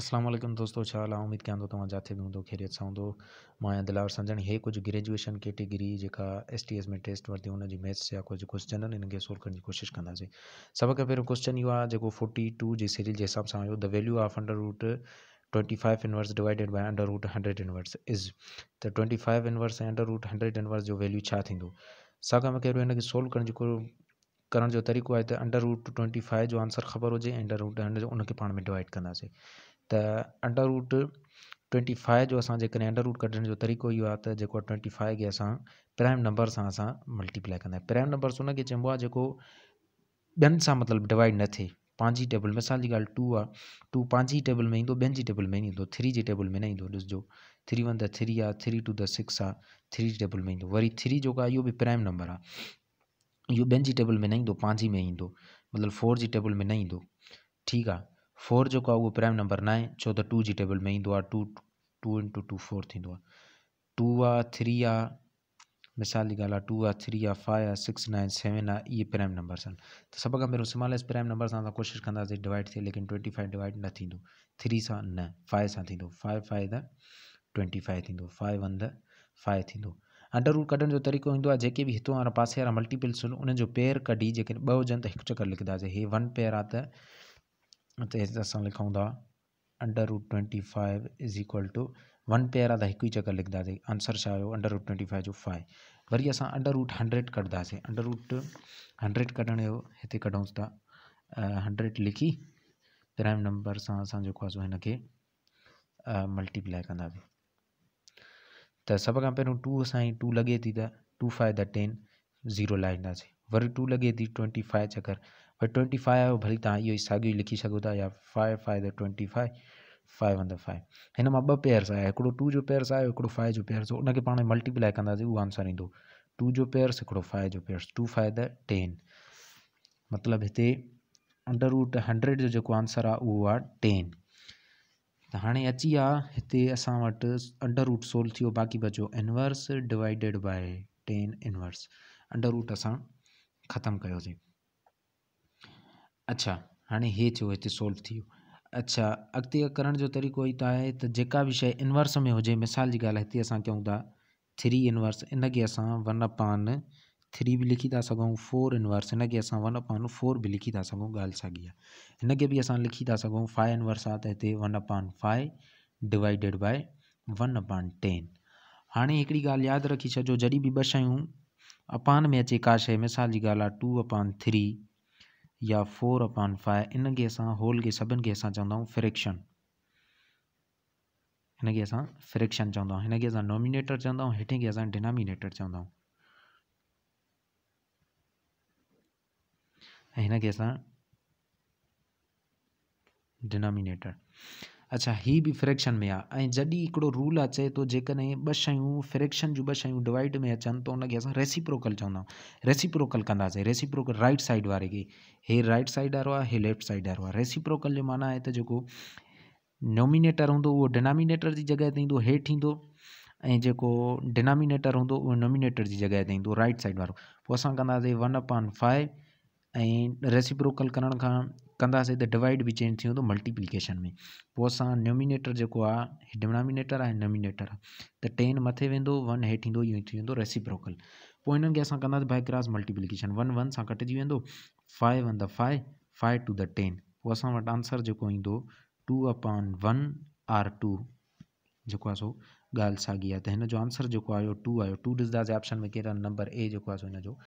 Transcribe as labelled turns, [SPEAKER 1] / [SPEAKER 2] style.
[SPEAKER 1] असलम दोस्तों छा उम्मीद क्या तुम जिते भी जिथे खेत से ख़ैरियत सां हूंदो मां दिलावर संजणी ग्रेजुएशन कैटेगरी जी एस टी एस में टेस्ट वरिती उन मैथ्स या कुछ क्वेश्चन इनके सोल्व करण जी कोशिशि कंदासीं सभ खां क्वेश्चन यो है जो फोर्टी टू की सीरीज के हिसाब से आयो the value of under root twenty five inverse divided by under root hundred inverse is तो twenty five inverse under root hundred inverse जो वैल्यू छा थींदो छाकाणि सोल्व कर करण जो तरीक़ो है तो अंडर रूट ट्वेंटी फाइव जो आंसर ख़बर हुजे अंडर रूट हंड्रेड उनखे पाण में डिवाइड कंदासीं त अंडर रूट ट्वेंटी फाइव जो असर जैसे अंडर रूट कढण जो तरीक़ो यो है जो ट्वेंटी फाइव के अस प्राइम नंबर से अस मल्टीप्लाई क्या प्राइम नंबर उनके चइबो आहे जेको ॿियनि सां डिवाइड न थे पाँची टेबल मिसाल की गाल टू आ टू पंहिंजी टेबल में ईंदो ॿियनि टेबल में नहीं थ्री जी टेबल में न थ्री वन द थ्री आ three two the six three table में ईंदो वरी थ्री जो यो भी प्राइम नंबर आ यो बेन टेबल में न ईंदो में ईंदो मतलब फोर जी टेबल में नो ठीक है फोर जो वो प्राइम नंबर ना छो तो टू जी टेबल में ही two two into two four थी टू आ थ्री आ मिसाल की गाल टू आ थ्री आ फाइव आ सिक्स नाइन सेवन आ ये प्राइम नंबर सन तो सब का पहिरियों स्माल प्राइम नंबर से कोशिश कह डिवाइड थे लेकिन ट्वेंटी फाइव डिवाइड न थी थ्री से न फाइव से फाइव फाइव द ट्वेंटी फाइव थी फाइव वन द फाइव थी अंडर रूल कढण जो तरीक़ो हों आहे भी इतों पास पासे मल्टीपल्स उन जो पेयर कढी तो एक चक्कर लिखा त हे वन पेयर आ तो इस तरह था under root twenty five is equal to one pair आहे त हिकु ई चकर लिखंदासीं आंसर छा आयो अंडर रूट ट्वेंटी फाइव जो फाइव वरी अस अंडर रूट हंड्रेड कढंदासीं अंडर रूट हंड्रेड कढण जो हिते कढूंसि था हंड्रेड लिखी प्राइम नंबर से असो जेको आहे सो हिनखे मल्टीप्लाए कंदासीं त टू असांजी टू लगे थी त टू फाइव द टेन ज़ीरो लाहींदासीं वरी टू लगे थी ट्वेंटी फाइव चक्कर पर ट्वेंटी फाइव भली तव्हां इहो लिखी सघो या फाइव फाइव द ट्वेंटी फाइव फाइव हंधि फाइव हिन ब पेयर्स आया हिकिड़ो टू जो पेयर्स आया हिकिड़ो फाइव जो पेयर्स उनखे पाण मल्टीप्लाई कंदासीं उहो आंसर ईंदो टू जो पेयर्स हिकिड़ो फाइव जो पेयर्स टू फाइव द टेन मतलब इतने अंडर रूट हंड्रेड जो जेको आंसर आ उहो आहे टेन त हाणे अची आते अस अंडर रूट सोल्व थी वियो बाक़ी बचो inverse divided by ten inverse under root अस खत्म कयोसीं अच्छा हाँ ये હોવાથી સોલ્વ થયું અચ્ছা अच्छा करण जो तरीक़ो ई त आहे त जेका बि शइ इनवर्स में हो मिसाल की ॻाल्हि हिते असां कयूं था थ्री इनवर्स इनके अस वन अपान थ्री भी लिखी था सघूं फोर इनवर्स इनके अस वन अपान फोर भी लिखी था सघूं ॻाल्हि साॻी आहे भी अस लिखी था सघूं फाइव इनवर्स आहे one upon five divided by one upon ten हाँ एक गाल याद रखी छॾियो जड़ी भी ॿ शयूं अपान में अचे का शइ मिसाल जी ॻाल्हि टू अपान थ्री या four upon five in whole के सभी के फ्रिक्शन हिन फ्रिक्शन चवे नॉमिनेटर चवंदा आहियूं के खे डिनामिनेटर चवंदा आहियूं डिनोमिनेटर अच्छा ही भी फ्रैक्शन में आ ऐं जॾहिं रूल अचे तो जेकॾहिं ॿ शयूं फ्रैक्शन जूं ॿ डिवाइड में अचन तो उनखे असां रेसिप्रोकल चवन रेसिप्रोकल कंदासीं रेसिप्रोकल राइट साइड वारे खे हे राइट साइड वारो आहे हे लेफ्ट साइड वारो रेसिप्रोकल जो माना है त जेको हों हूंदो उहो डिनामिनेटर जी जॻहि ही ईंदो हेठि ईंदो ऐं जेको डिनामिनेटर हूंदो उहो नोमिनेटर राइट साइड वो पोइ असां वन अपान फाइव ए रेसिप्रोकल करण का कंदासीं त डिवाइड बि चेंज थी वेंदो में पोइ असां न्योमिनेटर जेको आहे डिनोमिनेटर आहे नोमिनेटर आहे टेन मथे वेंदो वन हेठि ईंदो रेसिप्रोकल पोइ हिननि खे असां क्रॉस मल्टीप्लीकेशन वन वन से कटिजी वो फाइव वन द फाइव फाइव टू द टेन पोइ असां आंसर जो two upon one or two जो आहे सो ॻाल्हि साॻी आहे त जो आंसर जेको आयो टू आयो टू ॾिसंदासीं ऑप्शन में कहिड़ा नंबर ए जेको सो हिन